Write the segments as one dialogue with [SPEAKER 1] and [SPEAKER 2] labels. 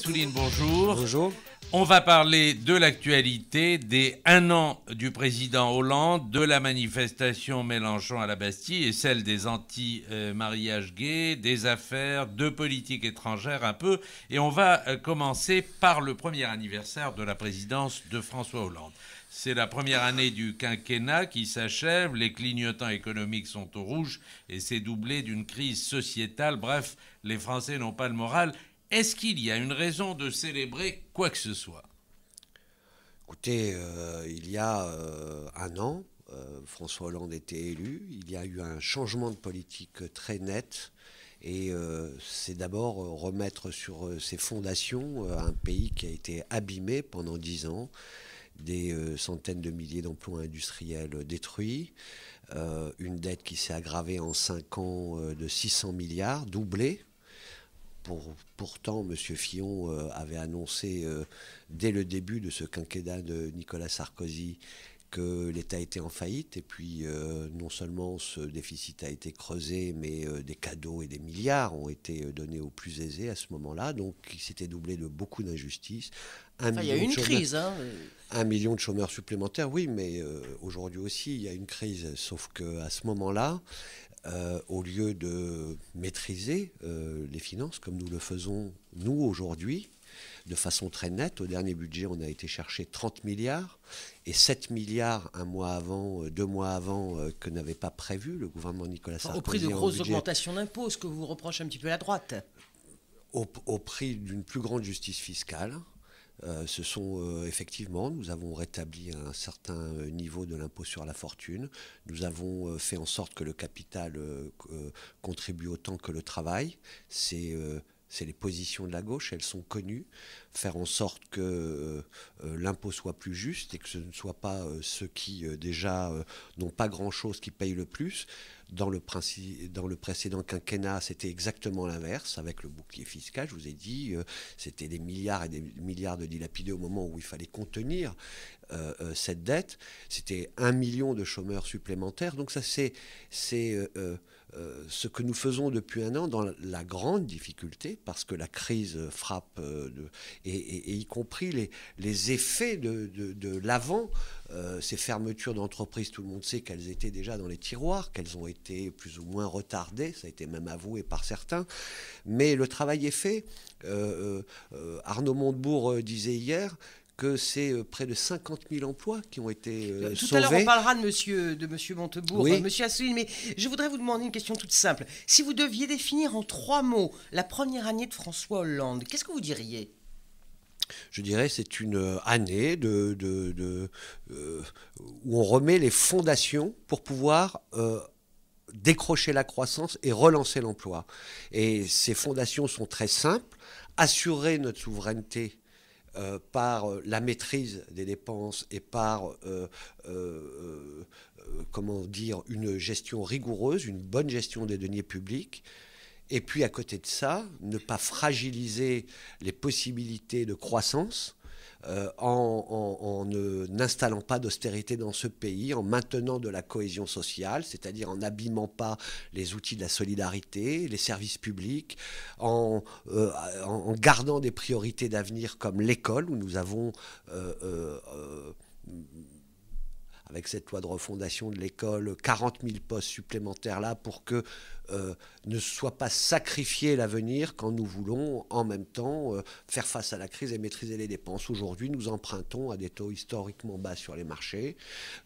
[SPEAKER 1] Souline, bonjour. Bonjour. On va parler de l'actualité, des un an du président Hollande, de la manifestation Mélenchon à la Bastille et celle des anti-mariages gays, des affaires, de politique étrangère un peu. Et on va euh, commencer par le premier anniversaire de la présidence de François Hollande. C'est la première année du quinquennat qui s'achève, les clignotants économiques sont au rouge et c'est doublé d'une crise sociétale. Bref, les Français n'ont pas le moral est-ce qu'il y a une raison de célébrer quoi que ce soit
[SPEAKER 2] Écoutez, euh, il y a euh, un an, euh, François Hollande était élu. Il y a eu un changement de politique très net. Et c'est d'abord remettre sur ses fondations un pays qui a été abîmé pendant dix ans, des centaines de milliers d'emplois industriels détruits, une dette qui s'est aggravée en cinq ans de 600 milliards, doublée pour, pourtant, M. Fillon euh, avait annoncé euh, dès le début de ce quinquennat de Nicolas Sarkozy que l'État était en faillite, et puis euh, non seulement ce déficit a été creusé, mais des cadeaux et des milliards ont été donnés aux plus aisés à ce moment-là, donc il s'était doublé de beaucoup d'injustices. il y a une crise. Hein, Un million de chômeurs supplémentaires, oui, mais aujourd'hui aussi, il y a une crise, sauf qu'à ce moment-là, euh, au lieu de maîtriser euh, les finances comme nous le faisons nous aujourd'hui, de façon très nette, au dernier budget, on a été chercher 30 milliards et 7 milliards un mois avant, euh, deux mois avant, que n'avait pas prévu le gouvernement Nicolas Sarkozy. Au prix de grosses augmentations
[SPEAKER 3] d'impôts, ce que vous reprochez un petit peu à la droite.
[SPEAKER 2] au prix d'une plus grande justice fiscale, euh, ce sont euh, effectivement, nous avons rétabli un certain euh, niveau de l'impôt sur la fortune, nous avons fait en sorte que le capital contribue autant que le travail. C'est c'est les positions de la gauche, elles sont connues, faire en sorte que euh, euh, l'impôt soit plus juste et que ce ne soit pas euh, ceux qui déjà n'ont pas grand-chose qui payent le plus. Dans le, principe, dans le précédent quinquennat, c'était exactement l'inverse, avec le bouclier fiscal, je vous ai dit, c'était des milliards et des milliards de dilapidés au moment où il fallait contenir cette dette, c'était un million de chômeurs supplémentaires, donc ça c'est euh, ce que nous faisons depuis un an dans la grande difficulté, parce que la crise frappe, euh, et, y compris les, effets de, l'avant, euh, ces fermetures d'entreprises, tout le monde sait qu'elles étaient déjà dans les tiroirs, qu'elles ont été plus ou moins retardées, ça a été même avoué par certains, mais le travail est fait. Arnaud Montebourg disait hier, que c'est euh, près de 50 000 emplois qui ont été tout
[SPEAKER 3] euh, sauvés. Tout à l'heure, on parlera de monsieur, de monsieur Montebourg, oui. Euh, monsieur mais je voudrais vous demander une question toute simple. Si vous deviez définir en trois mots la première année de François Hollande, qu'est-ce que vous diriez
[SPEAKER 2] je dirais, c'est une année de, de, où on remet les fondations pour pouvoir décrocher la croissance et relancer l'emploi. Et ces fondations sont très simples assurer notre souveraineté euh, par euh, la maîtrise des dépenses et par euh, comment dire une gestion rigoureuse, une bonne gestion des deniers publics. Et puis à côté de ça, ne pas fragiliser les possibilités de croissance euh, en, n'installant pas d'austérité dans ce pays, en maintenant de la cohésion sociale, c'est-à-dire en n'abîmant pas les outils de la solidarité, les services publics, en, euh, en gardant des priorités d'avenir comme l'école, où nous avons euh, avec cette loi de refondation de l'école, 40 000 postes supplémentaires là pour que euh, ne soit pas sacrifié l'avenir quand nous voulons en même temps euh, faire face à la crise et maîtriser les dépenses. Aujourd'hui, nous empruntons à des taux historiquement bas sur les marchés.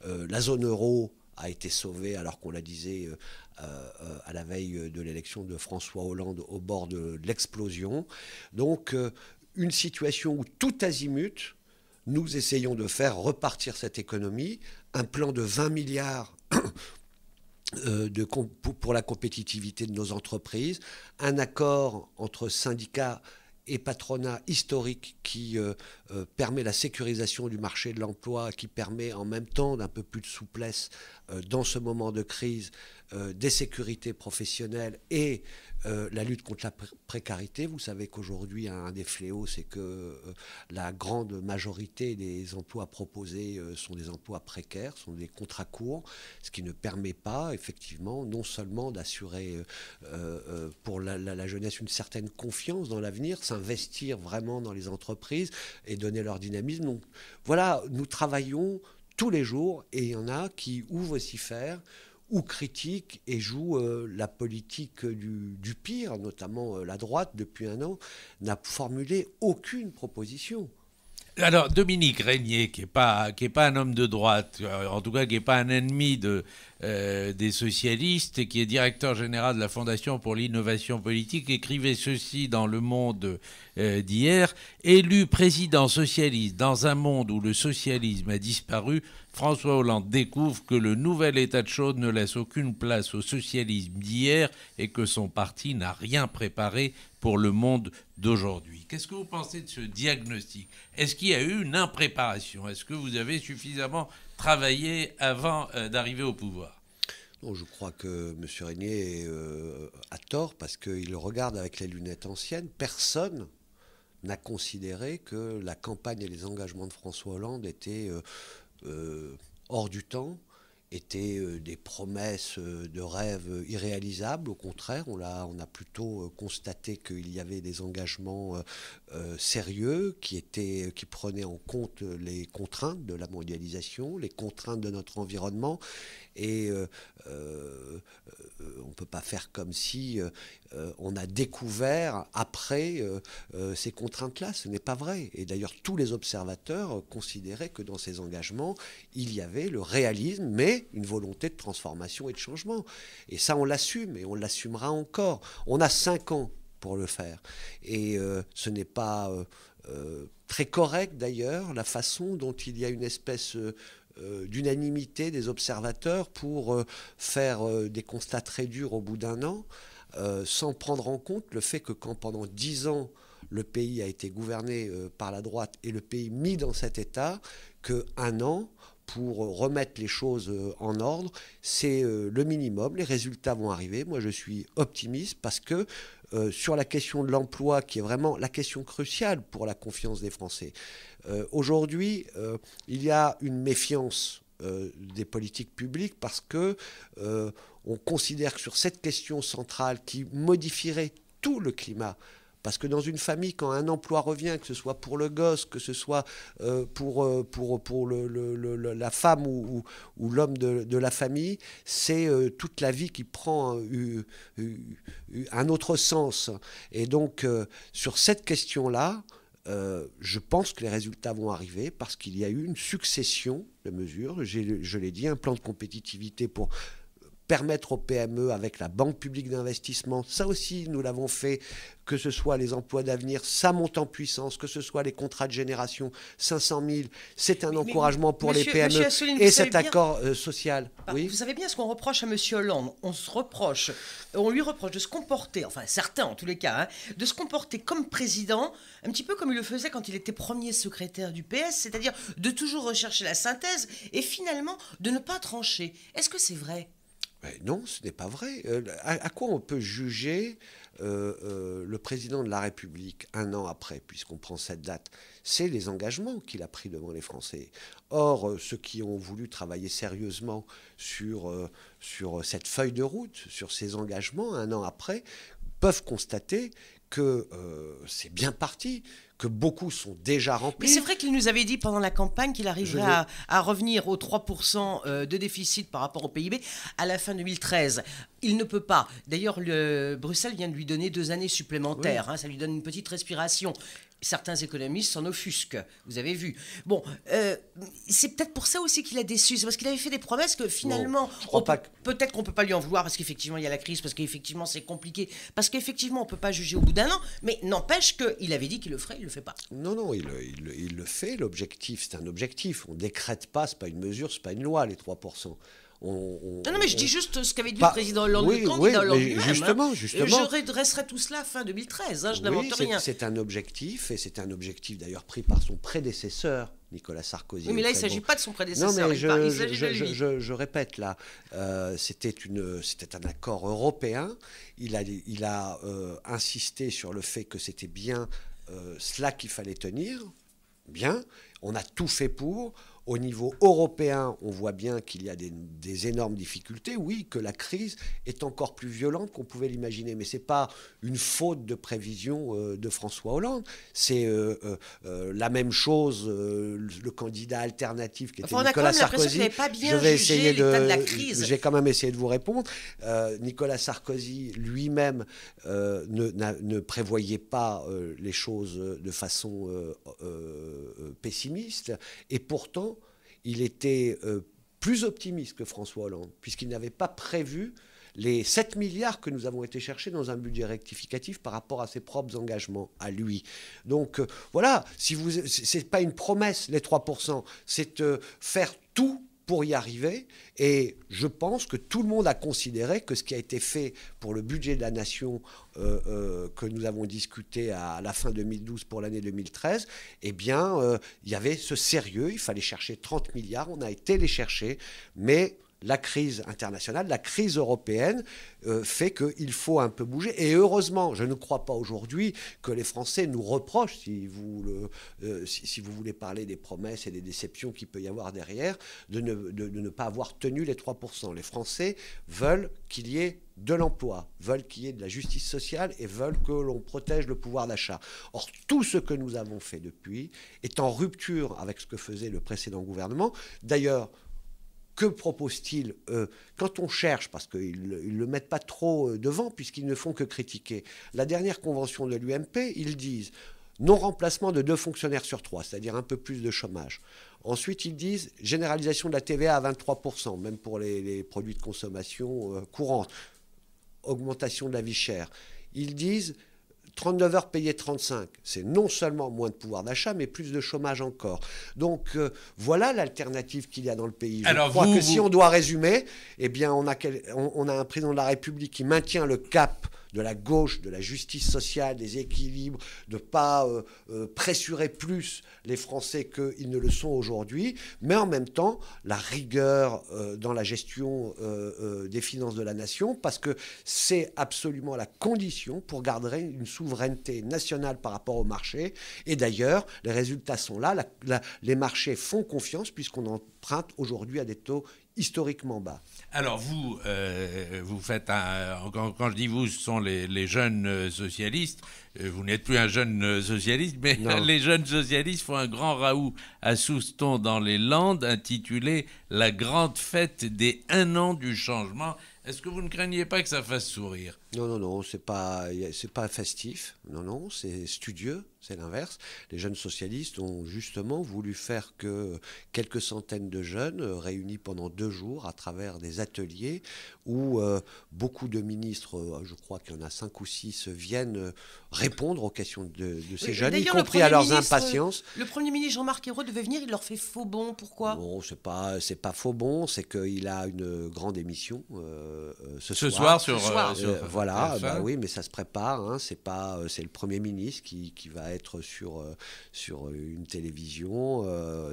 [SPEAKER 2] Euh, la zone euro a été sauvée alors qu'on la disait à la veille de l'élection de François Hollande au bord de l'explosion. Donc une situation où tout azimut, nous essayons de faire repartir cette économie un plan de 20 milliards euh, de, pour la compétitivité de nos entreprises, un accord entre syndicats et patronat historique qui euh, euh, permet la sécurisation du marché de l'emploi, qui permet en même temps d'un peu plus de souplesse euh, dans ce moment de crise euh, des sécurités professionnelles et euh, la lutte contre la précarité. Vous savez qu'aujourd'hui, un, des fléaux, c'est que la grande majorité des emplois proposés sont des emplois précaires, sont des contrats courts, ce qui ne permet pas, effectivement, non seulement d'assurer pour la, jeunesse une certaine confiance dans l'avenir, s'investir vraiment dans les entreprises et donner leur dynamisme. voilà, nous travaillons tous les jours, et il y en a qui ou vocifèrent, ou critiquent et jouent euh, la
[SPEAKER 1] politique
[SPEAKER 2] du, pire, notamment euh, la droite, depuis un an, n'a formulé aucune proposition.
[SPEAKER 1] Alors, Dominique Régnier, qui n'est pas, qui pas un homme de droite, euh, en tout cas qui n'est pas un ennemi des socialistes, et qui est directeur général de la Fondation pour l'innovation politique, écrivait ceci dans Le Monde euh, d'hier. Élu président socialiste dans un monde où le socialisme a disparu, François Hollande découvre que le nouvel état de chaude ne laisse aucune place au socialisme d'hier et que son parti n'a rien préparé pour le monde d'aujourd'hui. Qu'est-ce que vous pensez de ce diagnostic Est-ce qu'il y a eu une impréparation Est-ce que vous avez suffisamment travaillé avant euh, d'arriver au pouvoir
[SPEAKER 2] non, je crois que M. Régnier a euh, tort parce qu'il regarde avec les lunettes anciennes. Personne a considéré que la campagne et les engagements de François Hollande étaient euh, euh, hors du temps, étaient euh, des promesses de rêves irréalisables. Au contraire, on a, plutôt constaté qu'il y avait des engagements sérieux qui, étaient, qui prenaient en compte les contraintes de la mondialisation, les contraintes de notre environnement. Et ne peut pas faire comme si euh, euh, on a découvert après euh, ces contraintes-là. Ce n'est pas vrai. Et d'ailleurs, tous les observateurs considéraient que dans ces engagements, il y avait le réalisme, mais une volonté de transformation et de changement. Et ça, on l'assume et on l'assumera encore. On a cinq ans pour le faire. Et ce n'est pas très correct d'ailleurs la façon dont il y a une espèce euh, d'unanimité des observateurs pour euh, faire euh, des constats très durs au bout d'un an, sans prendre en compte le fait que quand pendant dix ans le pays a été gouverné par la droite et le pays mis dans cet état, que un an pour remettre les choses en ordre, c'est le minimum. Les résultats vont arriver. Moi, je suis optimiste parce que sur la question de l'emploi, qui est vraiment la question cruciale pour la confiance des Français, euh, aujourd'hui, euh, il y a une méfiance euh, des politiques publiques parce que on considère que sur cette question centrale qui modifierait tout le climat, parce que dans une famille, quand un emploi revient, que ce soit pour le gosse, que ce soit pour, la femme ou, l'homme de, la famille, c'est toute la vie qui prend un autre sens. Et donc, sur cette question-là, euh, je pense que les résultats vont arriver parce qu'il y a eu une succession de mesures. Je l'ai dit, un plan de compétitivité pour permettre aux PME avec la Banque publique d'investissement, ça aussi nous l'avons fait, que ce soit les emplois d'avenir, ça monte en puissance, que ce soit les contrats de génération, 500 000, c'est un encouragement pour les PME et cet accord
[SPEAKER 3] euh, social. Bah, vous savez bien ce qu'on reproche à M. Hollande, on se reproche, on lui reproche de se comporter, enfin certains en tous les cas, hein, de se comporter comme président, un petit peu comme il le faisait quand il était premier secrétaire du PS, c'est-à-dire de toujours rechercher la synthèse et finalement de ne pas trancher. Est-ce que c'est vrai
[SPEAKER 2] ben non, ce n'est pas vrai. Euh, à, quoi on peut juger euh, euh, le président de la République un an après, puisqu'on prend cette date C'est les engagements qu'il a pris devant les Français. Or, ceux qui ont voulu travailler sérieusement sur, sur cette feuille de route, sur ces engagements, un an après, peuvent constater que euh, c'est bien parti, que beaucoup sont déjà remplis. Mais c'est vrai
[SPEAKER 3] qu'il nous avait dit pendant la campagne qu'il arriverait à, revenir aux 3% euh, de déficit par rapport au PIB à la fin 2013. Il ne peut pas. D'ailleurs, Bruxelles vient de lui donner deux années supplémentaires. Hein. ça lui donne une petite respiration certains économistes s'en offusquent, vous avez vu. Bon, euh, c'est peut-être pour ça aussi qu'il a déçu, c'est parce qu'il avait fait des promesses que finalement, peut, être qu'on ne peut pas lui en vouloir parce qu'effectivement il y a la crise, parce qu'effectivement c'est compliqué, parce qu'effectivement on ne peut pas juger au bout d'un an, mais n'empêche qu'il avait dit qu'il le ferait, il ne le fait pas.
[SPEAKER 2] Non, non, il, il le fait, l'objectif, c'est un objectif, on ne décrète pas, ce n'est pas une mesure, ce n'est pas une loi, les 3%. Ah non, mais je dis juste
[SPEAKER 3] ce qu'avait dit le président Hollande, oui, hein. Justement, justement. Je redresserai tout cela fin 2013, hein, je n'invente rien.
[SPEAKER 2] C'est un objectif, et c'est un objectif d'ailleurs pris par son prédécesseur, Nicolas Sarkozy. mais là, il ne s'agit pas de son prédécesseur. je, il de lui. je, répète, là, euh, c'était un accord européen. Il a, il a euh, insisté sur le fait que c'était bien euh, cela qu'il fallait tenir. Bien. On a tout fait pour. Au niveau européen, on voit bien qu'il y a des, énormes difficultés. Oui, que la crise est encore plus violente qu'on pouvait l'imaginer, mais ce n'est pas une faute de prévision euh, de François Hollande. C'est euh, euh, la même chose, le candidat alternatif qui était Nicolas Sarkozy. pas bien je vais essayer de, la J'ai quand même essayé de vous répondre. Nicolas Sarkozy lui-même ne, prévoyait pas les choses de façon pessimiste, et pourtant il était euh, plus optimiste que François Hollande, puisqu'il n'avait pas prévu les 7 milliards que nous avons été chercher dans un budget rectificatif par rapport à ses propres engagements à lui. Donc euh, voilà, si vous c'est pas une promesse les 3 c'est euh, faire tout pour y arriver. Et je pense que tout le monde a considéré que ce qui a été fait pour le budget de la nation euh, euh, que nous avons discuté à la fin 2012 pour l'année 2013, eh bien, euh, il y avait ce sérieux. Il fallait chercher 30 milliards. On a été les chercher, mais la crise internationale, la crise européenne euh, fait qu'il faut un peu bouger. Et heureusement, je ne crois pas aujourd'hui que les Français nous reprochent, si vous, euh, voulez parler des promesses et des déceptions qu'il peut y avoir derrière, de ne, pas avoir tenu les 3%. Les Français veulent qu'il y ait de l'emploi, veulent qu'il y ait de la justice sociale et veulent que l'on protège le pouvoir d'achat. Or, tout ce que nous avons fait depuis est en rupture avec ce que faisait le précédent gouvernement. D'ailleurs, que propose-t-il euh, Quand on cherche, parce qu'ils ne le mettent pas trop euh, devant, puisqu'ils ne font que critiquer, la dernière convention de l'UMP, ils disent non-remplacement de deux fonctionnaires sur trois, c'est-à-dire un peu plus de chômage. Ensuite, ils disent généralisation de la TVA à 23%, même pour les, produits de consommation euh, courante, augmentation de la vie chère. Ils disent 39 heures payées 35, c'est non seulement moins de pouvoir d'achat, mais plus de chômage encore. Donc euh, voilà l'alternative qu'il y a dans le pays. Je crois que si on doit résumer, eh bien on a, on a un président de la République qui maintient le cap de la gauche, de la justice sociale, des équilibres, de ne pas euh, euh, pressurer plus les Français qu'ils ne le sont aujourd'hui, mais en même temps la rigueur euh, dans la gestion des finances de la nation, parce que c'est absolument la condition pour garder une souveraineté nationale par rapport au marché. Et d'ailleurs, les résultats sont là, les marchés font confiance puisqu'on emprunte aujourd'hui à des taux historiquement bas.
[SPEAKER 1] Alors vous, euh, vous faites un, euh, quand, je dis vous, ce sont les, jeunes euh, socialistes. Vous n'êtes plus un jeune socialiste, mais les jeunes socialistes font un grand raout à Souston dans les Landes intitulé La grande fête des un an du changement. Est-ce que vous ne craignez pas que ça fasse sourire
[SPEAKER 2] non, non, non, c'est pas, c'est pas festif. Non, non, c'est studieux. C'est l'inverse. Les jeunes socialistes ont justement voulu faire que quelques centaines de jeunes euh, réunis pendant deux jours à travers des ateliers où euh, beaucoup de ministres, euh, je crois qu'il y en a cinq ou six, viennent répondre aux questions de, ces jeunes, y compris à leurs ministre, impatiences.
[SPEAKER 3] Le premier ministre Jean-Marc Ayrault devait venir, il leur fait faux bon. Pourquoi
[SPEAKER 2] Non, c'est pas, c'est pas faux bon. C'est qu'il a une grande émission ce, soir, Ce soir. voilà, voilà, bah oui, mais ça se prépare. Hein, c'est pas, euh, c'est le Premier ministre qui, qui, va être sur, euh, sur euh, une télévision.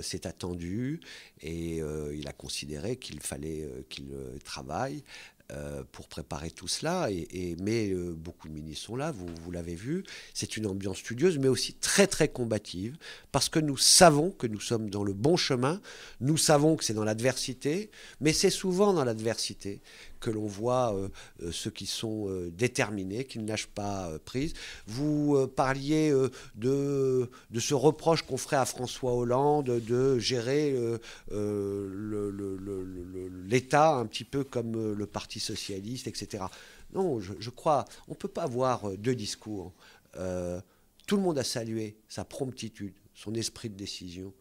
[SPEAKER 2] c'est attendu et il a considéré qu'il fallait qu'il travaille pour préparer tout cela. Et, mais beaucoup de ministres sont là, vous, vous l'avez vu. C'est une ambiance studieuse, mais aussi très très combative, parce que nous savons que nous sommes dans le bon chemin, nous savons que c'est dans l'adversité, mais c'est souvent dans l'adversité que l'on voit euh, euh, ceux qui sont euh, déterminés, qui ne lâchent pas prise. Vous parliez de, de ce reproche qu'on ferait à François Hollande de gérer l'État un petit peu comme le Parti socialiste, etc. Non, je, crois, on ne peut pas avoir deux discours. Hein. tout le monde a salué sa promptitude, son esprit de décision,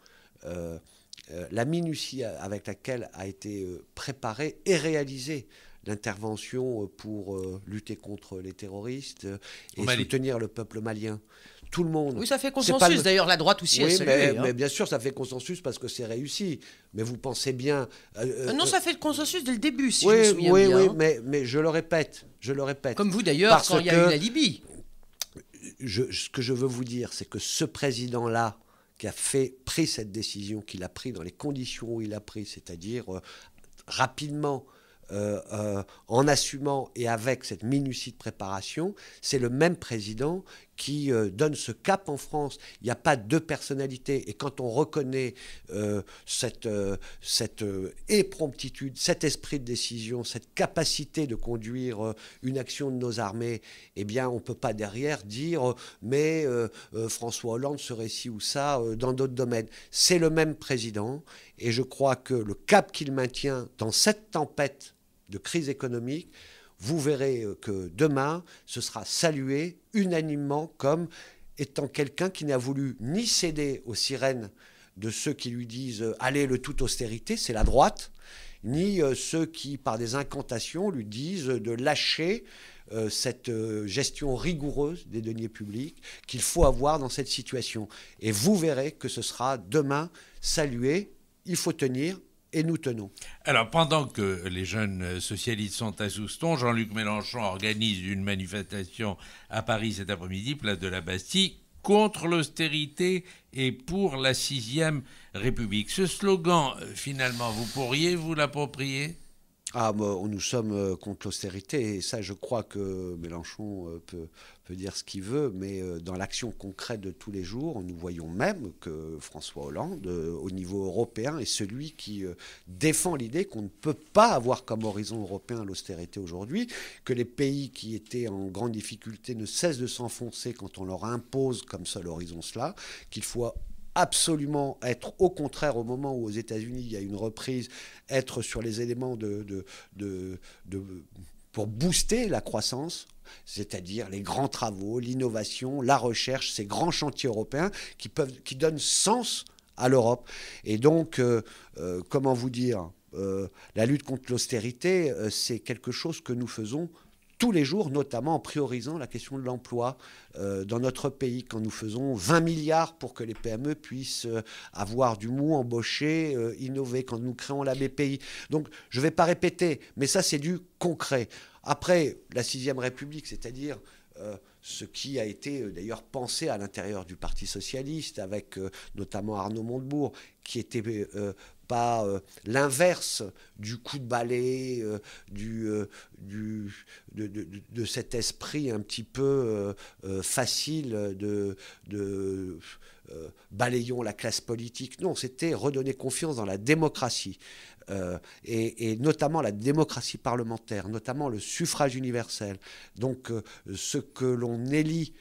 [SPEAKER 2] la minutie avec laquelle a été préparé et réalisée d'intervention euh, pour euh, lutter contre les terroristes euh, et soutenir le peuple malien. Tout le monde. Oui, ça fait consensus. D'ailleurs, la droite aussi. Oui, mais, hein. mais, bien sûr, ça fait consensus parce que c'est réussi. Mais vous pensez bien. non, ça
[SPEAKER 3] fait le consensus dès le début, si je me souviens oui, bien. Oui, oui, hein.
[SPEAKER 2] mais, mais je le répète, je le répète. Comme vous d'ailleurs, quand il y a eu la Libye. ce que je veux vous dire, c'est que ce président-là, qui a fait, pris cette décision, qu'il a pris dans les conditions où il a pris, c'est-à-dire rapidement, euh, euh, en assumant et avec cette minutie de préparation, c'est le même président qui euh, donne ce cap en France. Il n'y a pas deux personnalités. Et quand on reconnaît cette, cette épromptitude, cet esprit de décision, cette capacité de conduire une action de nos armées, eh bien, on ne peut pas derrière dire mais François Hollande serait ci ou ça dans d'autres domaines. C'est le même président. Et je crois que le cap qu'il maintient dans cette tempête de crise économique, vous verrez euh, que demain, ce sera salué unanimement comme étant quelqu'un qui n'a voulu ni céder aux sirènes de ceux qui lui disent euh, allez le tout austérité, c'est la droite, ni euh, ceux qui, par des incantations, lui disent de lâcher cette gestion rigoureuse des deniers publics qu'il faut avoir dans cette situation. Et vous verrez que ce sera demain salué, il faut tenir, et nous tenons.
[SPEAKER 1] Alors, pendant que les jeunes socialistes sont à Souston, Jean-Luc Mélenchon organise une manifestation à Paris cet après-midi, place de la Bastille, contre l'austérité et pour la sixième République. Ce slogan, euh, finalement, vous pourriez vous l'approprier
[SPEAKER 2] ah, bah, nous sommes euh, contre l'austérité, et ça, je crois que Mélenchon euh, peut, peut dire ce qu'il veut, mais euh, dans l'action concrète de tous les jours, nous voyons même que François Hollande, au niveau européen, est celui qui défend l'idée qu'on ne peut pas avoir comme horizon européen l'austérité aujourd'hui, que les pays qui étaient en grande difficulté ne cessent de s'enfoncer quand on leur impose comme seul horizon cela, qu'il faut absolument être au contraire au moment où aux États-Unis il y a une reprise, être sur les éléments de, de, de, pour booster la croissance, c'est-à-dire les grands travaux, l'innovation, la recherche, ces grands chantiers européens qui, peuvent, qui donnent sens à l'Europe. Et donc, euh, euh, comment vous dire, euh, la lutte contre l'austérité, c'est quelque chose que nous faisons tous les jours, notamment en priorisant la question de l'emploi euh, dans notre pays, quand nous faisons 20 milliards pour que les PME puissent euh, avoir du mou, embaucher, euh, innover, quand nous créons la BPI. Donc je ne vais pas répéter, mais ça c'est du concret. Après, la sixième République, c'est-à-dire ce qui a été d'ailleurs pensé à l'intérieur du Parti socialiste, avec notamment Arnaud Montebourg, qui était pas euh, l'inverse du coup de balai, euh, du, euh, du, de, cet esprit un petit peu facile de, de balayons la classe politique. Non, c'était redonner confiance dans la démocratie. Et, notamment la démocratie parlementaire, notamment le suffrage universel. Donc ce que l'on élit,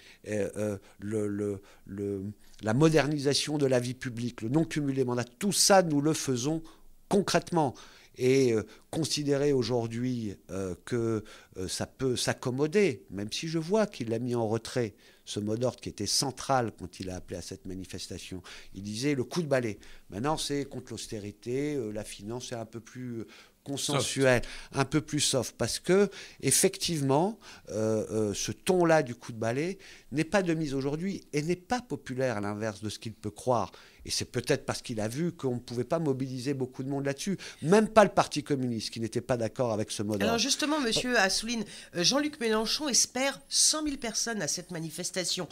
[SPEAKER 2] le, le la modernisation de la vie publique, le non-cumulé mandat, tout ça, nous le faisons concrètement. Et euh, considérer aujourd'hui euh, que euh, ça peut s'accommoder, même si je vois qu'il a mis en retrait, ce mot d'ordre qui était central quand il a appelé à cette manifestation, il disait le coup de balai. Maintenant, c'est contre l'austérité, la finance est un peu plus consensuel, un peu plus soft, parce que effectivement, euh, euh, ce ton-là du coup de balai n'est pas de mise aujourd'hui et n'est pas populaire à l'inverse de ce qu'il peut croire. Et c'est peut-être parce qu'il a vu qu'on ne pouvait pas mobiliser beaucoup de monde là-dessus, même pas le Parti communiste qui n'était pas d'accord avec ce modèle. Alors justement, Monsieur
[SPEAKER 3] Assouline, euh, Jean-Luc Mélenchon espère 100 000 personnes à cette manifestation.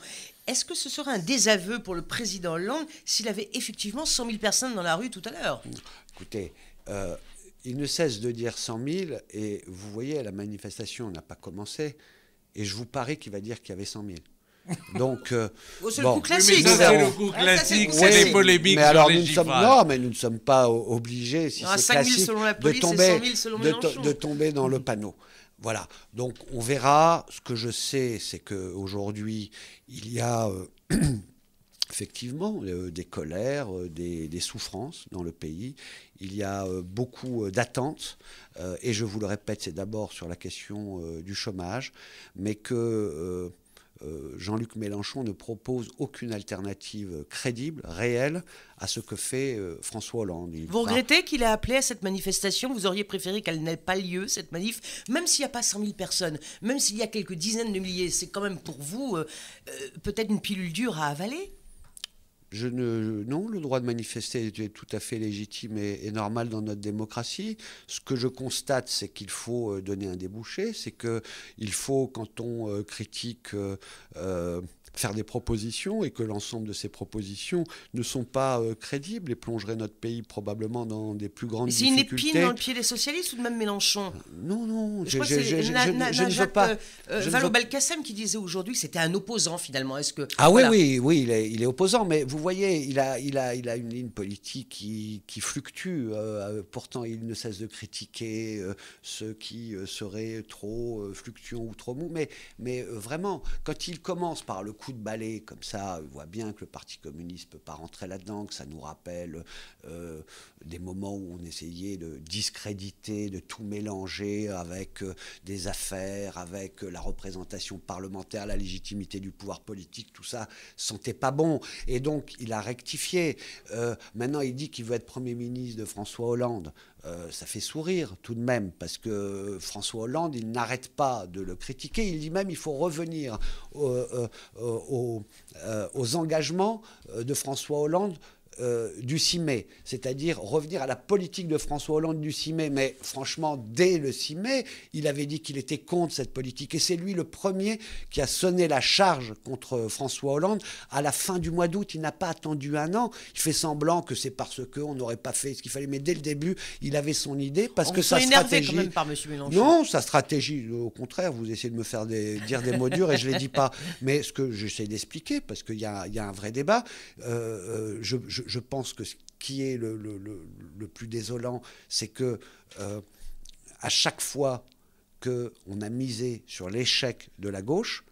[SPEAKER 3] Est-ce que ce serait un désaveu pour le président Hollande s'il avait effectivement 100 000 personnes dans la rue tout à l'heure
[SPEAKER 2] Écoutez, il ne cesse de dire 100 000, et vous voyez, la manifestation n'a pas commencé, et je vous parie qu'il va dire qu'il y avait 100 000. Donc, euh, bon, c'est le coup ah, classique, c'est les polémiques. Mais sur les nous non, mais nous ne sommes pas obligés, si c'est classique, de, tomber, tomber dans le panneau. Voilà. Donc, on verra. Ce que je sais, c'est qu'aujourd'hui, il y a euh, effectivement euh, des colères, euh, des, souffrances dans le pays. Il y a euh, beaucoup d'attentes, et je vous le répète, c'est d'abord sur la question du chômage, mais que Jean-Luc Mélenchon ne propose aucune alternative crédible, réelle, à ce que fait François Hollande. vous regrettez
[SPEAKER 3] qu'il ait appelé à cette manifestation Vous auriez préféré qu'elle n'ait pas lieu, cette manif, même s'il n'y a pas 100 000 personnes, même s'il y a quelques dizaines de milliers. C'est quand même pour vous peut-être une pilule dure à avaler
[SPEAKER 2] ne, non, le droit de manifester est tout à fait légitime et, normal dans notre démocratie. Ce que je constate, c'est qu'il faut euh, donner un débouché, c'est qu'il faut, quand on euh, critique euh, faire des propositions et que l'ensemble de ces propositions ne sont pas euh, crédibles et plongeraient notre pays probablement dans des plus grandes difficultés. C'est une épine dans le
[SPEAKER 3] pied des socialistes ou de même Mélenchon euh, Non, non, je, je, je, je ne veux pas. Euh, euh belkacem qui disait aujourd'hui que c'était un opposant finalement. Est-ce que ah oui,
[SPEAKER 2] oui, oui, il est, opposant, mais vous voyez, il a, il a, il a une ligne politique qui, qui fluctue. pourtant, il ne cesse de critiquer ceux qui seraient trop fluctuants ou trop mous. Mais, mais vraiment, quand il commence par le coup de balai comme ça, on voit bien que le Parti communiste ne peut pas rentrer là-dedans, que ça nous rappelle euh, des moments où on essayait de discréditer, de tout mélanger avec euh, des affaires, avec euh, la représentation parlementaire, la légitimité du pouvoir politique, tout ça sentait pas bon. Et donc il a rectifié. maintenant il dit qu'il veut être Premier ministre de François Hollande. Euh, ça fait sourire tout de même, parce que François Hollande, il n'arrête pas de le critiquer. Il dit même il faut revenir euh, euh, aux engagements de François Hollande euh, du 6 mai, c'est-à-dire revenir à la politique de François Hollande du 6 mai. Mais franchement, dès le 6 mai, il avait dit qu'il était contre cette politique. Et c'est lui le premier qui a sonné la charge contre François Hollande. À la fin du mois d'août, il n'a pas attendu un an. Il fait semblant que c'est parce qu'on n'aurait pas fait ce qu'il fallait. Mais dès le début, il avait son idée parce que sa stratégie. Quand même par M. Mélenchon. Non, sa stratégie, au contraire, vous essayez de me faire dire des mots durs et je ne les dis pas. Mais ce que j'essaie d'expliquer, parce qu'il y, a un vrai débat, euh, euh, je je pense que ce qui est le, plus désolant, c'est que euh, à chaque fois qu'on a misé sur l'échec de la gauche,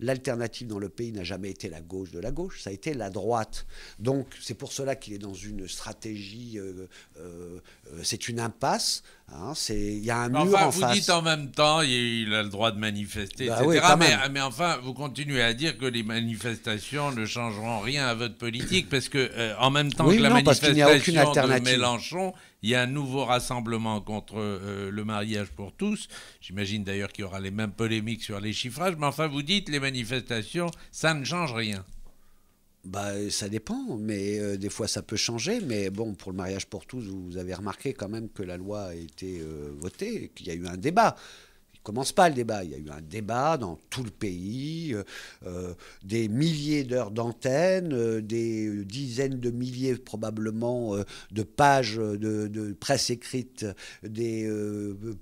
[SPEAKER 2] L'alternative dans le pays n'a jamais été la gauche de la gauche, ça a été la droite. Donc c'est pour cela qu'il est dans une stratégie, euh, euh, euh, c'est une impasse. Hein, il y a un mur en vous Enfin, Vous dites
[SPEAKER 1] en même temps, il a le droit de manifester, bah mais, enfin, vous continuez à dire que les manifestations ne changeront rien à votre politique, parce que en même temps que la manifestation a aucune alternative. de Mélenchon, il y a un nouveau rassemblement contre euh, le mariage pour tous. J'imagine d'ailleurs qu'il y aura les mêmes polémiques sur les chiffrages. Mais enfin, vous dites, les manifestations, ça ne change rien.
[SPEAKER 2] Bah, ça dépend, mais euh, des fois ça peut changer. Mais bon, pour le mariage pour tous, vous avez remarqué quand même que la loi a été euh, votée, qu'il y a eu un débat commence pas le débat. Il y a eu un débat dans tout le pays, euh, euh, des milliers d'heures d'antenne, euh, des dizaines de milliers probablement de pages de, presse écrite, des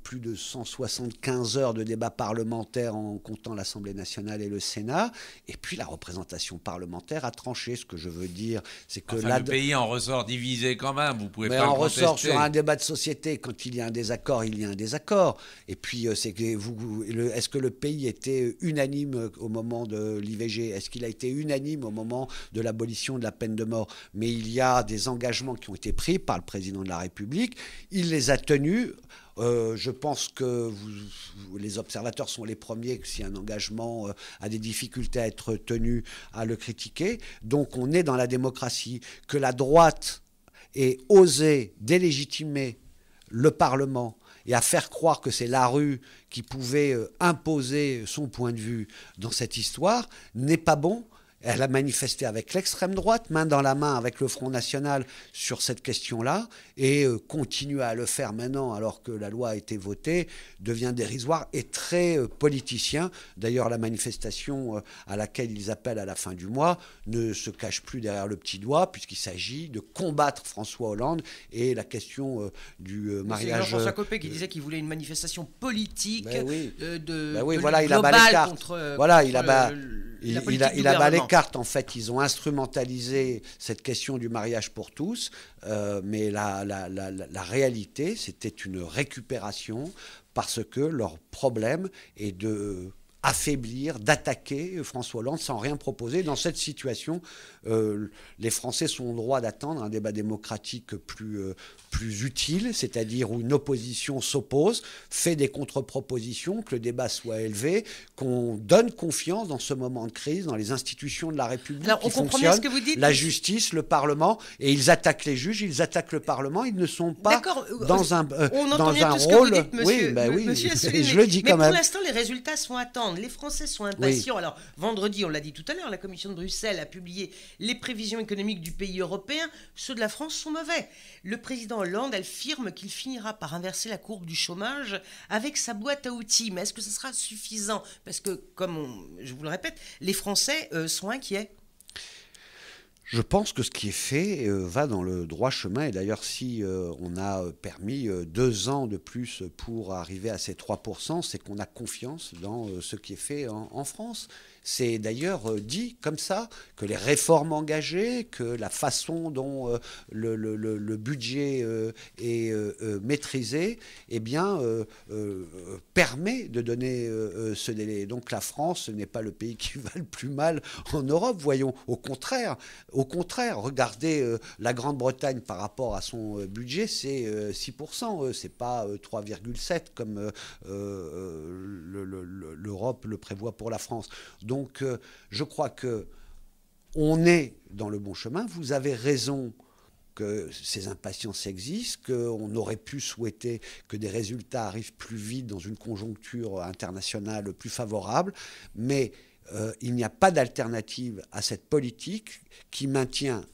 [SPEAKER 2] plus de 175 heures de débat parlementaire en comptant l'Assemblée nationale et le Sénat. Et puis la représentation parlementaire a tranché. Ce que je veux dire, c'est que enfin, le pays
[SPEAKER 1] en ressort divisé quand même. Vous pouvez mais en ressort sur un
[SPEAKER 2] débat de société. Quand il y a un désaccord, il y a un désaccord. Et puis c'est que est-ce que le pays était unanime au moment de l'IVG Est-ce qu'il a été unanime au moment de l'abolition de la peine de mort Mais il y a des engagements qui ont été pris par le président de la République. Il les a tenus. Euh, je pense que les observateurs sont les premiers, si un engagement euh, a des difficultés à être tenu, à le critiquer. Donc on est dans la démocratie. Que la droite ait osé délégitimer le Parlement et à faire croire que c'est la rue qui pouvait euh, imposer son point de vue dans cette histoire n'est pas bon elle a manifesté avec l'extrême droite, main dans la main avec le Front National sur cette question-là, et euh, continue à le faire maintenant alors que la loi a été votée, devient dérisoire et très euh, politicien. D'ailleurs, la manifestation euh, à laquelle ils appellent à la fin du mois ne se cache plus derrière le petit doigt, puisqu'il s'agit de combattre François Hollande et la question du mariage. C'est Jean-François
[SPEAKER 3] Copé qui disait qu'il voulait une manifestation politique ben de, ben de, voilà, il a contre, voilà, il a, le, il, a, il a les
[SPEAKER 2] cartes, en fait. Ils ont instrumentalisé cette question du mariage pour tous, euh, mais la réalité, c'était une récupération parce que leur problème est de affaiblir, d'attaquer François Hollande sans rien proposer. Dans cette situation, euh, les Français sont au droit d'attendre un débat démocratique plus, euh, plus utile, c'est-à-dire où une opposition s'oppose, fait des contre-propositions, que le débat soit élevé, qu'on donne confiance dans ce moment de crise, dans les institutions de la République qui fonctionnent, que vous dites. la justice, le Parlement, et ils attaquent les juges, ils attaquent le Parlement, ils ne sont pas euh, dans un, dans un rôle... oui, oui, je le dis quand même. Mais pour l'instant,
[SPEAKER 3] les résultats sont attendus. Les Français sont impatients. Alors, vendredi, on l'a dit tout à l'heure, la Commission de Bruxelles a publié les prévisions économiques du pays européen. Ceux de la France sont mauvais. Le président Hollande affirme qu'il finira par inverser la courbe du chômage avec sa boîte à outils. Mais est-ce que ce sera suffisant Parce que, comme je vous le répète, les Français euh, sont inquiets.
[SPEAKER 2] Je pense que ce qui est fait euh, va dans le droit chemin. Et d'ailleurs, si euh, on a euh, permis deux ans de plus pour arriver à ces 3%, c'est qu'on a confiance dans ce qui est fait en, en France. C'est d'ailleurs euh, dit comme ça que les réformes engagées, que la façon dont euh, le, budget euh, est maîtrisé, eh bien, permet de donner ce délai. Donc la France n'est pas le pays qui va le plus mal en Europe, voyons. Au contraire, au contraire, regardez la Grande-Bretagne par rapport à son budget, c'est 6%, c'est pas 3,7 comme l'Europe le prévoit pour la France. Donc, euh, je crois que on est dans le bon chemin. Vous avez raison que ces impatiences existent, qu'on aurait pu souhaiter que des résultats arrivent plus vite dans une conjoncture internationale plus favorable, mais euh, il n'y a pas d'alternative à cette politique qui maintient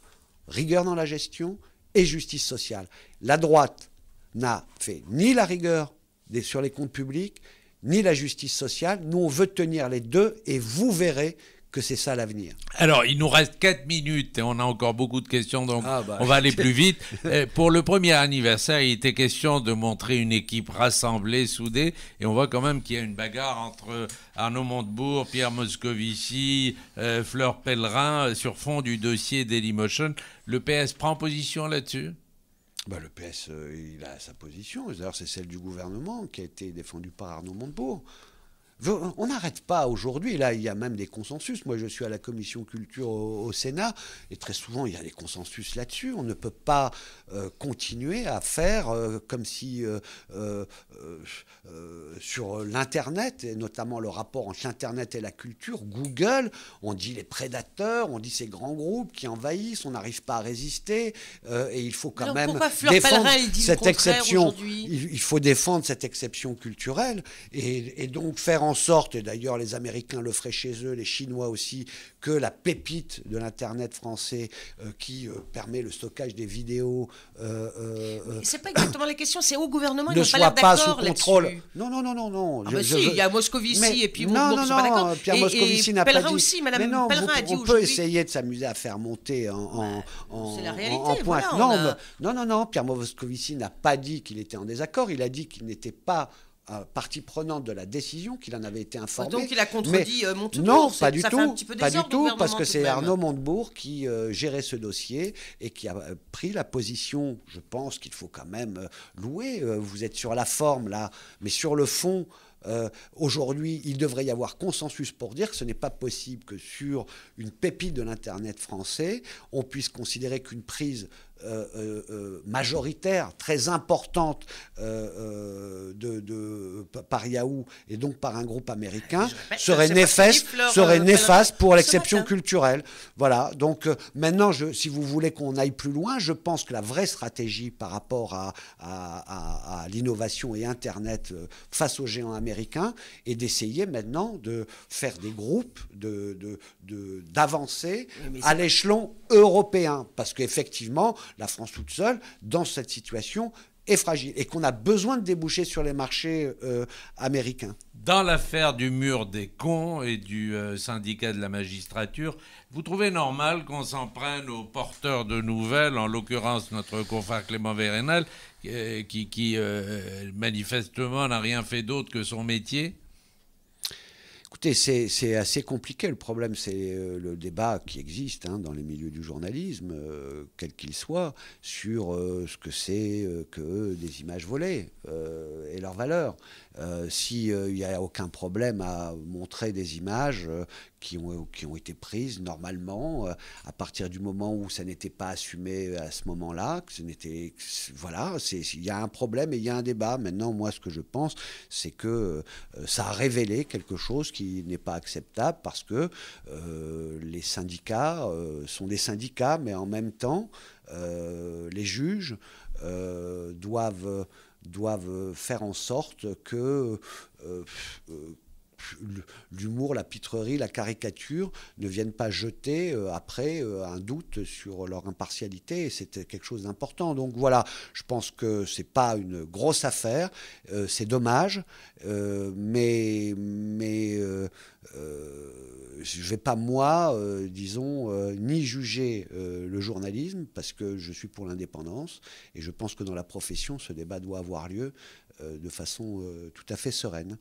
[SPEAKER 2] rigueur dans la gestion et justice sociale. La droite n'a fait ni la rigueur sur les comptes publics, ni la justice sociale. Nous, on veut tenir les deux et vous verrez que c'est ça l'avenir.
[SPEAKER 1] Alors, il nous reste 4 minutes et on a encore beaucoup de questions, donc ah, bah. on va aller plus vite. Euh, pour le premier anniversaire, il était question de montrer une équipe rassemblée, soudée, et on voit quand même qu'il y a une bagarre entre Arnaud Montebourg, Pierre Moscovici, euh, Fleur Pellerin, euh, sur fond du dossier Dailymotion. Le PS prend position là-dessus
[SPEAKER 2] bah, le PS, euh, il a sa position. D'ailleurs, c'est celle du gouvernement qui a été défendue par Arnaud Montebourg. On n'arrête pas aujourd'hui. Là, il y a même des consensus. Moi, je suis à la commission culture au, Sénat, et très souvent, il y a des consensus là-dessus. On ne peut pas euh, continuer à faire euh, comme si euh, sur l'Internet, et notamment le rapport entre l'Internet et la culture, Google, on dit les prédateurs, on dit ces grands groupes qui envahissent, on n'arrive pas à résister, et il faut quand même défendre cette exception. Il, faut défendre cette exception culturelle, et, donc faire en en sorte, et d'ailleurs les Américains le feraient chez eux, les Chinois aussi, que la pépite de l'Internet français euh, qui euh, permet le stockage des vidéos... Euh, c'est
[SPEAKER 3] pas exactement la question, c'est au gouvernement, il ne soit pas, pas sous contrôle. Non, non, non, non, non. Ah je, bah si, il y a Moscovici et puis non, bon, non, non, pas
[SPEAKER 2] Pierre Moscovici n'a pas dit... aussi, Madame mais a dit on peut essayer de s'amuser à faire monter en, bah, en, la réalité, Voilà, non, non, non, non, Pierre Moscovici n'a pas dit qu'il était en désaccord, il a dit qu'il n'était pas euh, partie prenante de la décision, qu'il en avait été informé. Donc il a contredit euh, Montebourg. Non, pas du, tout, pas du tout, parce que c'est Arnaud Montebourg qui euh, gérait ce dossier et qui a pris la position, je pense qu'il faut quand même louer. vous êtes sur la forme là, mais sur le fond. Aujourd'hui, il devrait y avoir consensus pour dire que ce n'est pas possible que sur une pépite de l'Internet français, on puisse considérer qu'une prise euh, euh, euh, majoritaire, très importante de, par Yahoo et donc par un groupe américain ah, serait néfaste, serait néfaste pour l'exception culturelle. Voilà. Donc maintenant, je, si vous voulez qu'on aille plus loin, je pense que la vraie stratégie par rapport à, à, l'innovation et Internet face aux géants américains est d'essayer maintenant de faire des groupes, de d'avancer à l'échelon européen, parce qu'effectivement la France toute seule, dans cette situation, est fragile et qu'on a besoin de déboucher sur les marchés euh, américains.
[SPEAKER 1] Dans l'affaire du mur des cons et du euh, syndicat de la magistrature, vous trouvez normal qu'on s'en prenne aux porteurs de nouvelles, en l'occurrence notre confrère Clément Vérénal, qui euh, manifestement n'a rien fait d'autre que son métier
[SPEAKER 2] c'est assez compliqué. Le problème, c'est euh, le débat qui existe hein, dans les milieux du journalisme, euh, quel qu'il soit, sur euh, ce que c'est que des images volées et leur valeur. S'il n'y a aucun problème à montrer des images qui ont, euh, qui ont été prises normalement euh, à partir du moment où ça n'était pas assumé euh, à ce moment-là. Que ce n'était, voilà, il y a un problème et il y a un débat. Maintenant, moi, ce que je pense, c'est que ça a révélé quelque chose qui n'est pas acceptable parce que les syndicats sont des syndicats, mais en même temps, les juges doivent doivent faire en sorte que l'humour, la pitrerie, la caricature ne viennent pas jeter euh, après euh, un doute sur leur impartialité. Et c'était euh, quelque chose d'important. Donc voilà, je pense que c'est pas une grosse affaire. c'est dommage, mais mais je vais pas moi, disons, ni juger le journalisme parce que je suis pour l'indépendance et je pense que dans la profession, ce débat doit avoir lieu de façon tout à fait sereine.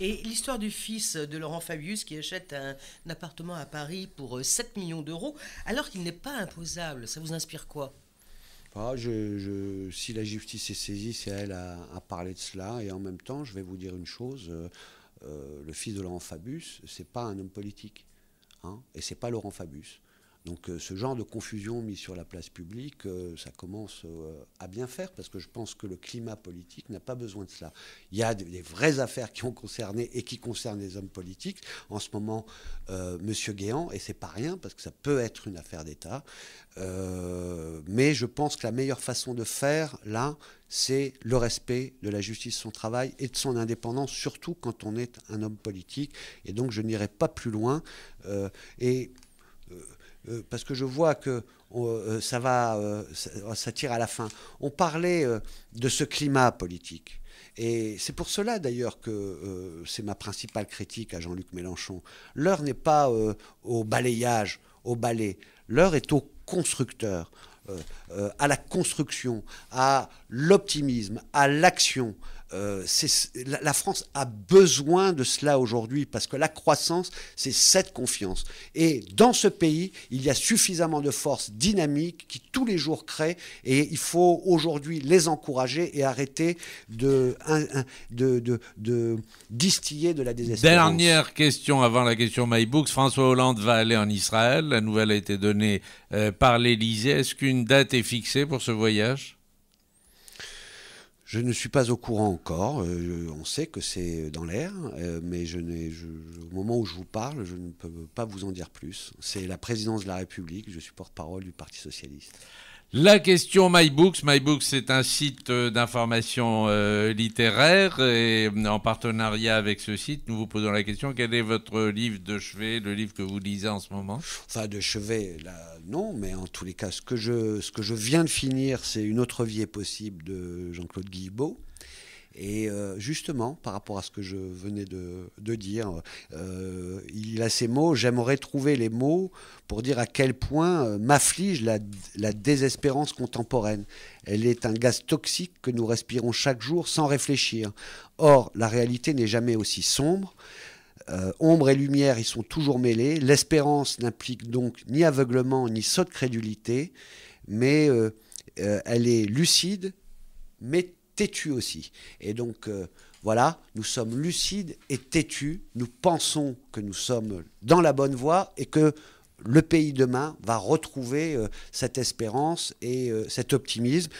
[SPEAKER 3] Et l'histoire du fils de Laurent Fabius qui achète un, appartement à Paris pour 7 euh, millions d'euros alors qu'il n'est pas imposable, ça vous inspire quoi
[SPEAKER 2] ah, si la justice est saisie, c'est elle à, parler de cela. Et en même temps, je vais vous dire une chose euh, euh, le fils de Laurent Fabius, c'est pas un homme politique, hein, et c'est pas Laurent Fabius. Donc euh, ce genre de confusion mise sur la place publique, euh, ça commence euh, à bien faire parce que je pense que le climat politique n'a pas besoin de cela. Il y a des, vraies affaires qui ont concerné et qui concernent les hommes politiques. En ce moment, M. Monsieur Guéant, et c'est pas rien parce que ça peut être une affaire d'État, mais je pense que la meilleure façon de faire là, c'est le respect de la justice, son travail et de son indépendance, surtout quand on est un homme politique. Et donc je n'irai pas plus loin. et euh, parce que je vois que euh, ça va, euh, ça, tire à la fin. On parlait de ce climat politique. Et c'est pour cela d'ailleurs que c'est ma principale critique à Jean-Luc Mélenchon. L'heure n'est pas au balayage, au balai. L'heure est au constructeur, à la construction, à l'optimisme, à l'action, euh, la, France a besoin de cela aujourd'hui parce que la croissance, c'est cette confiance. Et dans ce pays, il y a suffisamment de forces dynamiques qui tous les jours créent et il faut aujourd'hui les encourager et arrêter de, distiller de la désespérance. Dernière
[SPEAKER 1] question avant la question MyBooks. François Hollande va aller en Israël. La nouvelle a été donnée euh, par l'Élysée. Est-ce qu'une date est fixée pour ce voyage je ne suis pas au
[SPEAKER 2] courant encore. Euh, on sait que c'est dans l'air, euh, mais je je, au moment où je vous parle, je ne peux pas vous en dire plus. C'est la présidence de la République. Je suis porte-parole du Parti socialiste.
[SPEAKER 1] La question MyBooks. MyBooks, c'est un site euh, d'information euh, littéraire et en partenariat avec ce site, nous vous posons la question quel est votre livre de chevet, le livre que vous lisez en ce moment Enfin, de chevet, là, non, mais en tous les cas, ce que
[SPEAKER 2] je, ce que je viens de finir, c'est Une autre vie est possible de Jean-Claude Guillebeau. Et euh, justement, par rapport à ce que je venais de, dire, euh, il a ces mots, j'aimerais trouver les mots pour dire à quel point euh, m'afflige la, désespérance contemporaine. Elle est un gaz toxique que nous respirons chaque jour sans réfléchir. Or, la réalité n'est jamais aussi sombre. ombre et lumière, ils sont toujours mêlés. L'espérance n'implique donc ni aveuglement ni saut de crédulité, mais elle est lucide, mais têtu aussi. Et donc, euh, voilà, nous sommes lucides et têtus. Nous pensons que nous sommes dans la bonne voie et que le pays demain va retrouver euh, cette espérance et euh, cet optimisme.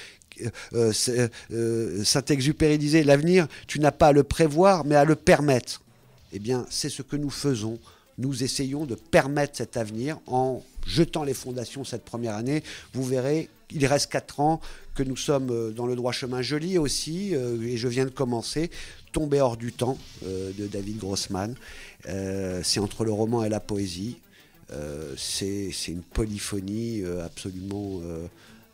[SPEAKER 2] Saint-Exupéry disait, l'avenir, tu n'as pas à le prévoir, mais à le permettre. Eh bien, c'est ce que nous faisons nous essayons de permettre cet avenir en jetant les fondations cette première année. Vous verrez, il reste 4 ans que nous sommes euh, dans le droit chemin. Je lis aussi, euh, et je viens de commencer, Tomber hors du temps euh, de David Grossman. C'est entre le roman et la poésie. C'est une polyphonie absolument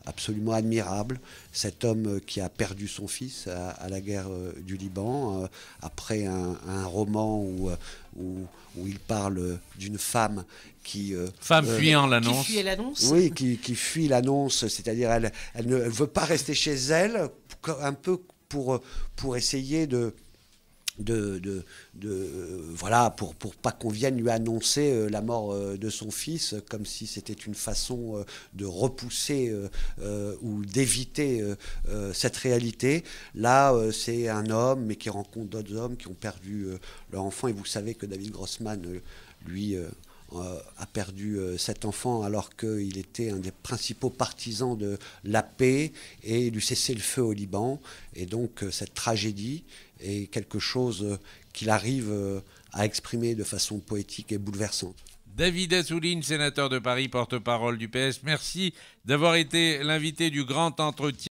[SPEAKER 2] absolument admirable. Cet homme euh, qui a perdu son fils à, la guerre euh, du Liban, euh, après un, roman où, où, il parle d'une femme qui... femme fuyant l'annonce. Qui fuit l'annonce. Oui, qui, fuit l'annonce, c'est-à-dire elle, elle ne veut pas rester chez elle, un peu pour, pour essayer de de, de, voilà pour pour pas qu'on vienne lui annoncer euh, la mort euh, de son fils comme si c'était une façon euh, de repousser ou d'éviter cette réalité. Là, c'est un homme mais qui rencontre d'autres hommes qui ont perdu leur enfant et vous savez que David Grossman lui a perdu cet enfant alors qu'il était un des principaux partisans de la paix et du cessez-le-feu au Liban. Et donc cette tragédie et quelque chose euh, qu'il arrive euh, à exprimer de façon poétique et bouleversante.
[SPEAKER 1] David Assouline, sénateur de Paris, porte-parole du PS, merci d'avoir été l'invité du grand entretien.